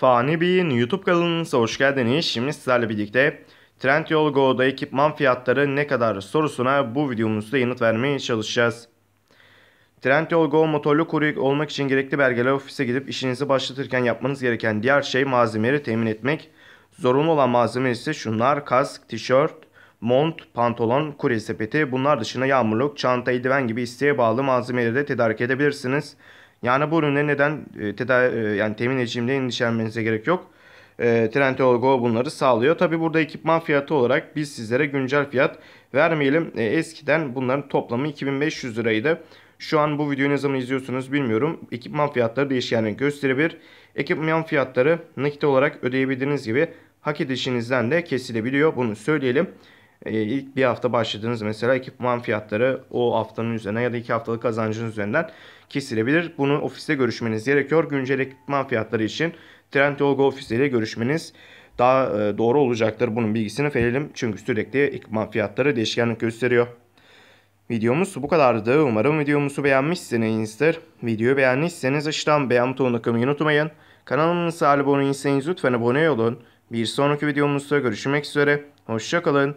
Fani Bey'in YouTube kanalınıza hoş geldiniz. Şimdi sizlerle birlikte Trendyol Go'da ekipman fiyatları ne kadar sorusuna bu videomuzda yanıt vermeye çalışacağız. Trendyol Go motorlu kuru olmak için gerekli belgeler ofise gidip işinizi başlatırken yapmanız gereken diğer şey malzemeleri temin etmek. Zorunlu olan malzeme ise şunlar kask, tişört, mont, pantolon, kurye sepeti bunlar dışında yağmurluk, çanta, eldiven gibi isteğe bağlı malzemeleri de tedarik edebilirsiniz. Yani bu ürünleri neden e, tedavi e, yani temin edeceğimde endişelenmenize gerek yok. E, Trend Go bunları sağlıyor. Tabi burada ekipman fiyatı olarak biz sizlere güncel fiyat vermeyelim. E, eskiden bunların toplamı 2500 liraydı. Şu an bu videoyu ne zaman izliyorsunuz bilmiyorum. Ekipman fiyatları değişkenlik gösterebilir. Ekipman fiyatları nakit olarak ödeyebildiğiniz gibi hak edişinizden de kesilebiliyor. Bunu söyleyelim e, ilk bir hafta başladığınız mesela ekipman fiyatları o haftanın üzerine ya da iki haftalık kazancınız üzerinden kesilebilir. Bunu ofiste görüşmeniz gerekiyor. Güncel ekipman fiyatları için Trendyol Go ofisiyle görüşmeniz daha e, doğru olacaktır. Bunun bilgisini verelim çünkü sürekli ekipman fiyatları değişkenlik gösteriyor. Videomuz bu kadardı. Umarım videomuzu beğenmişsinizdir. Videoyu beğendiyseniz aşağıdan beğen butonuna kılmayı unutmayın. Kanalımıza abone değilseniz lütfen abone olun. Bir sonraki videomuzda görüşmek üzere. Hoşçakalın.